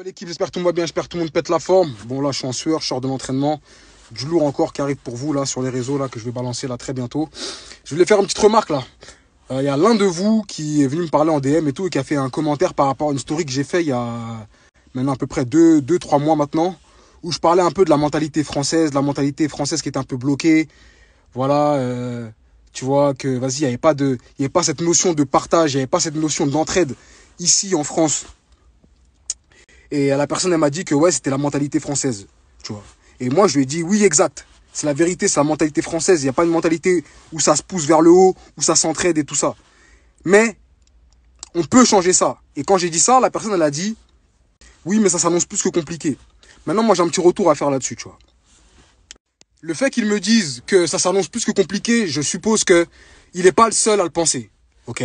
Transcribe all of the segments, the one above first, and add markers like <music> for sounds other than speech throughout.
Euh, l'équipe, j'espère que tout va bien, j'espère que tout le monde pète la forme. Bon là je suis en sueur, je sors de l'entraînement. Du lourd encore qui arrive pour vous là sur les réseaux là que je vais balancer là très bientôt. Je voulais faire une petite remarque là. Euh, il y a l'un de vous qui est venu me parler en DM et tout et qui a fait un commentaire par rapport à une story que j'ai fait il y a maintenant à peu près 2-3 mois maintenant où je parlais un peu de la mentalité française, de la mentalité française qui est un peu bloquée. Voilà, euh, tu vois que vas-y, il n'y avait pas de, il avait pas cette notion de partage, il n'y avait pas cette notion d'entraide ici en France. Et la personne, elle m'a dit que ouais, c'était la mentalité française. Tu vois. Et moi, je lui ai dit oui, exact. C'est la vérité, c'est la mentalité française. Il n'y a pas une mentalité où ça se pousse vers le haut, où ça s'entraide et tout ça. Mais on peut changer ça. Et quand j'ai dit ça, la personne, elle a dit oui, mais ça s'annonce plus que compliqué. Maintenant, moi, j'ai un petit retour à faire là-dessus, tu vois. Le fait qu'ils me disent que ça s'annonce plus que compliqué, je suppose que il n'est pas le seul à le penser. Ok.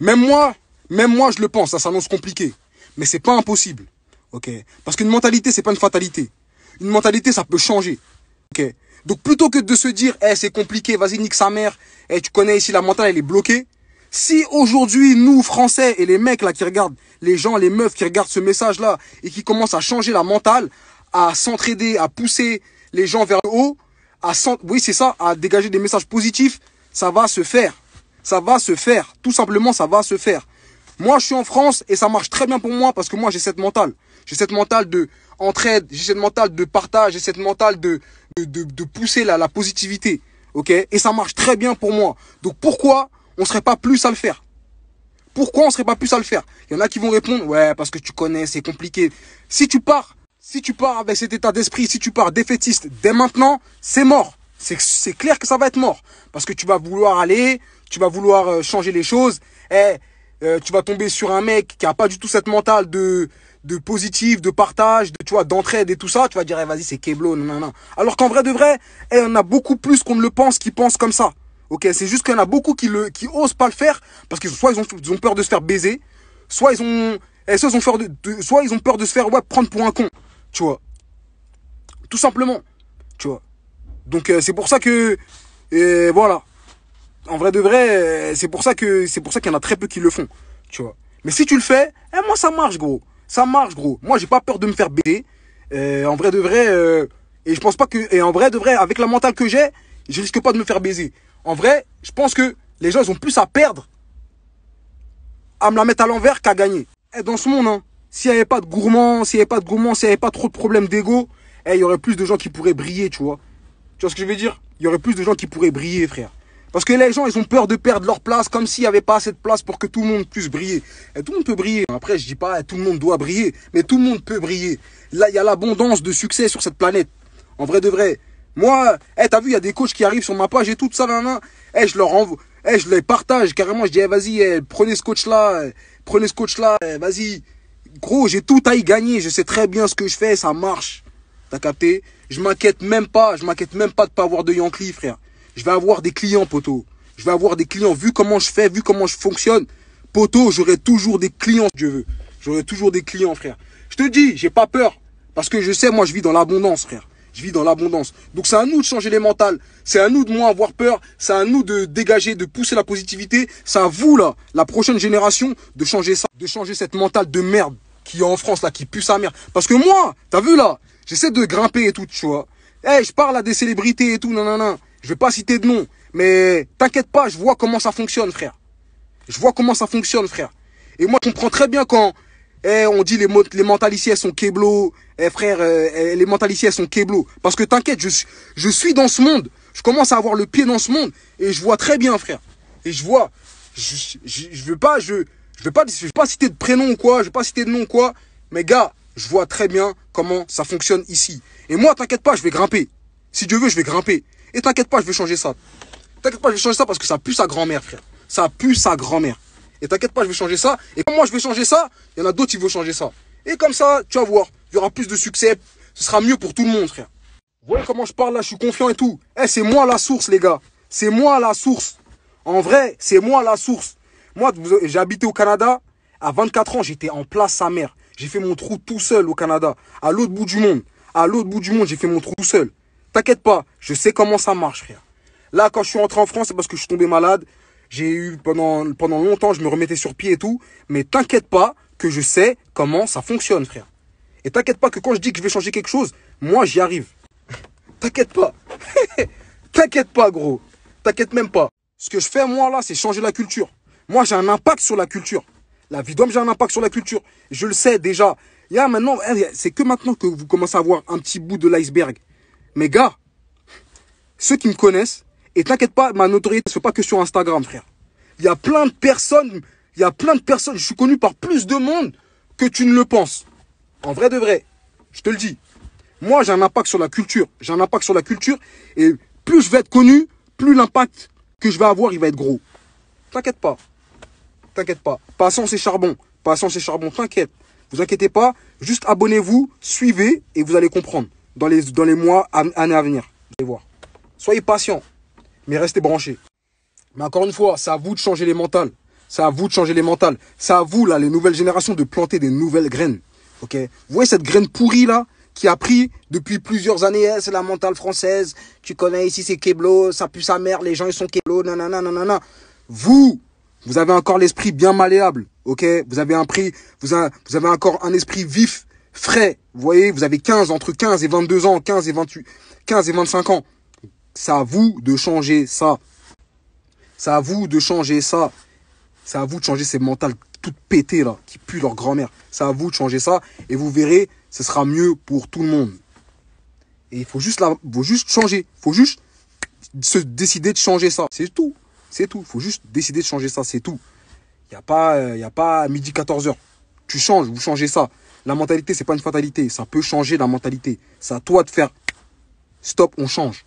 Même moi, même moi, je le pense, ça s'annonce compliqué. Mais c'est pas impossible. Ok. Parce qu'une mentalité, c'est pas une fatalité. Une mentalité, ça peut changer. Ok. Donc plutôt que de se dire, eh, c'est compliqué, vas-y, nique sa mère, eh, tu connais ici la mentale, elle est bloquée. Si aujourd'hui, nous, Français, et les mecs là qui regardent, les gens, les meufs qui regardent ce message-là, et qui commencent à changer la mentale, à s'entraider, à pousser les gens vers le haut, à oui, c'est ça, à dégager des messages positifs, ça va se faire. Ça va se faire. Tout simplement, ça va se faire. Moi, je suis en France et ça marche très bien pour moi parce que moi, j'ai cette mentale. J'ai cette mentale de entraide, j'ai cette mentale de partage, j'ai cette mentale de, de, de, pousser la, la positivité. OK Et ça marche très bien pour moi. Donc pourquoi on serait pas plus à le faire Pourquoi on serait pas plus à le faire Il y en a qui vont répondre "Ouais, parce que tu connais, c'est compliqué." Si tu pars, si tu pars avec cet état d'esprit, si tu pars défaitiste dès maintenant, c'est mort. C'est clair que ça va être mort parce que tu vas vouloir aller, tu vas vouloir euh, changer les choses et eh, euh, tu vas tomber sur un mec qui a pas du tout cette mentale de de positif, de partage, de tu vois, d'entraide et tout ça, tu vas dire eh, vas-y c'est Keblo, non non. Alors qu'en vrai de vrai, il eh, y a beaucoup plus qu'on ne le pense qui pensent comme ça. Ok, c'est juste qu'il y en a beaucoup qui le qui osent pas le faire parce que soit ils ont, ils ont peur de se faire baiser, soit ils ont eh, ont peur de, soit ils peur de se faire prendre pour un con, tu vois. Tout simplement, tu vois. Donc euh, c'est pour ça que euh, voilà en vrai de vrai, euh, c'est pour ça que c'est pour ça qu'il y en a très peu qui le font, tu vois. Mais si tu le fais, eh, moi ça marche gros, ça marche gros. Moi j'ai pas peur de me faire baiser. Euh, en vrai de vrai, euh, et je pense pas que et en vrai de vrai, avec la mentale que j'ai, je risque pas de me faire baiser. En vrai, je pense que les gens ont plus à perdre à me la mettre à l'envers qu'à gagner. Et eh, dans ce monde, hein, s'il n'y avait pas de gourmands, s'il n'y avait pas de gourmands, s'il n'y avait pas trop de problèmes d'ego, eh, il y aurait plus de gens qui pourraient briller, tu vois. Tu vois ce que je veux dire Il y aurait plus de gens qui pourraient briller, frère. Parce que les gens, ils ont peur de perdre leur place, comme s'il n'y avait pas assez de place pour que tout le monde puisse briller. Et tout le monde peut briller. Après, je dis pas tout le monde doit briller, mais tout le monde peut briller. Là, il y a l'abondance de succès sur cette planète. En vrai de vrai. Moi, tu eh, t'as vu, il y a des coachs qui arrivent sur ma page et tout ça, là, là. Eh, je leur envoie, eh, je les partage carrément. Je dis, vas-y, prenez ce coach-là, prenez ce coach-là, vas-y. Gros, j'ai tout à y gagner. Je sais très bien ce que je fais, ça marche. T'as capté Je m'inquiète même pas, je m'inquiète même pas de pas avoir de Yankee, frère. Je vais avoir des clients, poteau. Je vais avoir des clients. Vu comment je fais, vu comment je fonctionne, poteau, j'aurai toujours des clients, Je veux. J'aurai toujours des clients, frère. Je te dis, j'ai pas peur. Parce que je sais, moi, je vis dans l'abondance, frère. Je vis dans l'abondance. Donc, c'est à nous de changer les mentales. C'est à nous de moins avoir peur. C'est à nous de dégager, de pousser la positivité. C'est à vous, là, la prochaine génération, de changer ça, de changer cette mentale de merde qui est en France, là, qui pue sa merde. Parce que moi, t'as vu, là, j'essaie de grimper et tout, tu vois. Eh, je parle à des célébrités et tout, non, non, non. Je vais pas citer de nom, mais t'inquiète pas, je vois comment ça fonctionne, frère. Je vois comment ça fonctionne, frère. Et moi, je comprends très bien quand eh, on dit les, les mentalités, elles sont keblo. Eh, frère, eh, eh, les mentalités, elles sont keblo. Parce que t'inquiète, je, je suis dans ce monde. Je commence à avoir le pied dans ce monde. Et je vois très bien, frère. Et je vois. Je, veux pas, je, je veux pas, je veux pas citer de prénom ou quoi. Je veux pas citer de nom ou quoi. Mais gars, je vois très bien comment ça fonctionne ici. Et moi, t'inquiète pas, je vais grimper. Si Dieu veut, je vais grimper. Et t'inquiète pas, je vais changer ça. T'inquiète pas, je vais changer ça parce que ça pue sa grand-mère, frère. Ça pue sa grand-mère. Et t'inquiète pas, je vais changer ça. Et comme moi je vais changer ça, il y en a d'autres qui vont changer ça. Et comme ça, tu vas voir, il y aura plus de succès. Ce sera mieux pour tout le monde, frère. Vous voyez comment je parle là, je suis confiant et tout. Eh, c'est moi la source, les gars. C'est moi la source. En vrai, c'est moi la source. Moi, j'ai habité au Canada. À 24 ans, j'étais en place sa mère. J'ai fait mon trou tout seul au Canada. À l'autre bout du monde. À l'autre bout du monde, j'ai fait mon trou tout seul. T'inquiète pas, je sais comment ça marche, frère. Là, quand je suis rentré en France, c'est parce que je suis tombé malade. J'ai eu pendant, pendant longtemps, je me remettais sur pied et tout. Mais t'inquiète pas que je sais comment ça fonctionne, frère. Et t'inquiète pas que quand je dis que je vais changer quelque chose, moi j'y arrive. <laughs> t'inquiète pas. <laughs> t'inquiète pas, gros. T'inquiète même pas. Ce que je fais, moi, là, c'est changer la culture. Moi, j'ai un impact sur la culture. La vie d'homme, j'ai un impact sur la culture. Je le sais déjà. Il y maintenant, eh, c'est que maintenant que vous commencez à voir un petit bout de l'iceberg. Mes gars, ceux qui me connaissent, et t'inquiète pas, ma notoriété ce n'est pas que sur Instagram, frère. Il y a plein de personnes, il y a plein de personnes, je suis connu par plus de monde que tu ne le penses. En vrai de vrai, je te le dis. Moi, j'ai un impact sur la culture. J'ai un impact sur la culture. Et plus je vais être connu, plus l'impact que je vais avoir, il va être gros. T'inquiète pas. T'inquiète pas. Passons ces charbons. Passons ces charbons. T'inquiète. Vous inquiétez pas. Juste abonnez-vous, suivez et vous allez comprendre dans les, dans les mois, années à venir. Vous allez voir. Soyez patient, mais restez branchés. Mais encore une fois, c'est à vous de changer les mentales. C'est à vous de changer les mentales. C'est à vous, là, les nouvelles générations, de planter des nouvelles graines. Ok Vous voyez cette graine pourrie, là, qui a pris depuis plusieurs années, hein, c'est la mentale française. Tu connais ici, c'est Keblo, ça pue sa mère, les gens, ils sont Keblo, nanana, nanana. Vous, vous avez encore l'esprit bien malléable. Ok Vous avez un prix, vous avez encore un esprit vif frais, vous voyez, vous avez 15, entre 15 et 22 ans, 15 et 28, 15 et 25 ans. C'est à vous de changer ça. C'est à vous de changer ça. C'est à vous de changer ces mentales toutes pétées là, qui puent leur grand-mère. C'est à vous de changer ça et vous verrez, ce sera mieux pour tout le monde. Et il faut juste, la, faut juste changer. Il faut juste se décider de changer ça. C'est tout. C'est tout. Il faut juste décider de changer ça. C'est tout. Il n'y a, pas, euh, a pas midi 14h. Tu changes, vous changez ça la mentalité, c'est pas une fatalité. Ça peut changer la mentalité. C'est à toi de faire stop, on change.